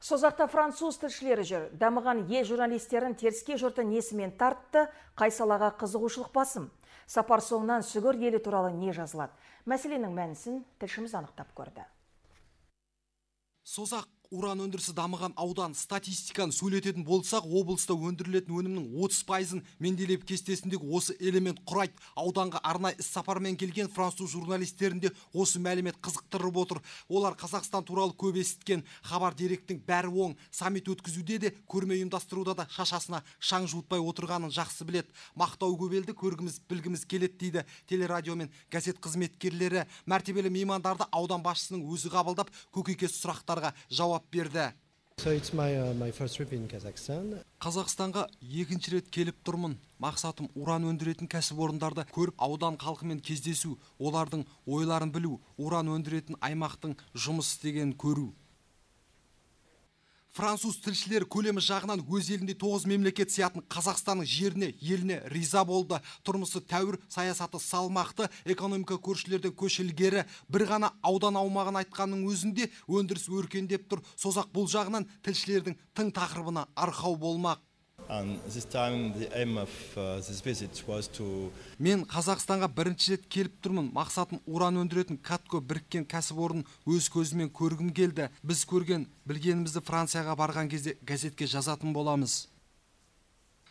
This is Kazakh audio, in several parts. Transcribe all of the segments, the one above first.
Созақта француз тілшілері жүр. Дамыған е журналистерін теріске жұрты несімен тартты, қай салаға қызығушылық басым. Сапар соңынан сүгір елі туралы не жазылады? Мәселенің мәнісін тілшіміз анықтап көрді. Созақ уран өндірісі дамыған аудан статистиканы сөйлететін болсақ облыста өндірілетін өнімнің отыз пайызын менделеев кестесіндегі осы элемент құрайды ауданға арнайы сапармен келген француз журналистерінде осы мәлімет қызықтырып отыр олар қазақстан туралы көп естіткен хабар деректің бәрі оң саммит өткізуде де көрме ұйымдастыруда да шашасына шаң жуытпай отырғанын жақсы білет. мақтау көп елді көргіміз білгіміз келеді дейді телерадио мен газет қызметкерлері мәртебелі меймандарды аудан басшысының өзі қабылдап көкейкес сұрақтарға жауап жауап берді uh, Қазақстанға екінші рет келіп тұрмын. Мақсатым уран өндіретін кәсіпорындарды көріп, аудан халқымен кездесу, олардың ойларын білу, уран өндіретін аймақтың жұмыс істегенін көру француз тілшілер көлемі жағынан өз елінде тоғыз мемлекет сиятын қазақстанның жеріне еліне риза болды тұрмысы тәуір саясаты салмақты экономика көршілерден көш бір ғана аудан аумағын айтқанның өзінде өндіріс деп тұр созақ бұл жағынан тілшілердің тың тақырыбына арқау болмақ мен қазақстанға бірінші рет келіп тұрмын мақсатын уран өндіретін катко біріккен кәсіпорын өз көзімен көргім келді біз көрген білгенімізді францияға барған кезде газетке жазатын боламыз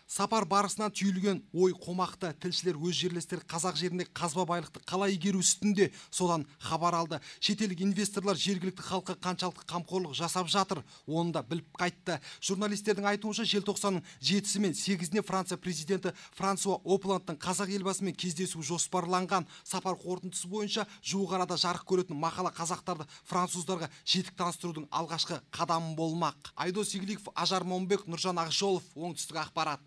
сапар барысынан түйілген ой қомақты тілшілер өз жерлестері қазақ жеріндегі қазба байлықты қалай игеру үстінде содан хабар алды шетелдік инвесторлар жергілікті халыққа қаншалықты қамқорлық жасап жатыр оны да біліп қайтты журналистердің айтуынша желтоқсанның жетісі мен сегізіне франция президенті франсуа опландтың қазақ елбасымен кездесуі жоспарланған сапар қорытындысы бойынша жуық арада жарық көретін мақала қазақтарды француздарға жетік таныстырудың алғашқы қадамы болмақ айдос игіліков ажар момбек нұржан ақжолов оңтүстік ақпарат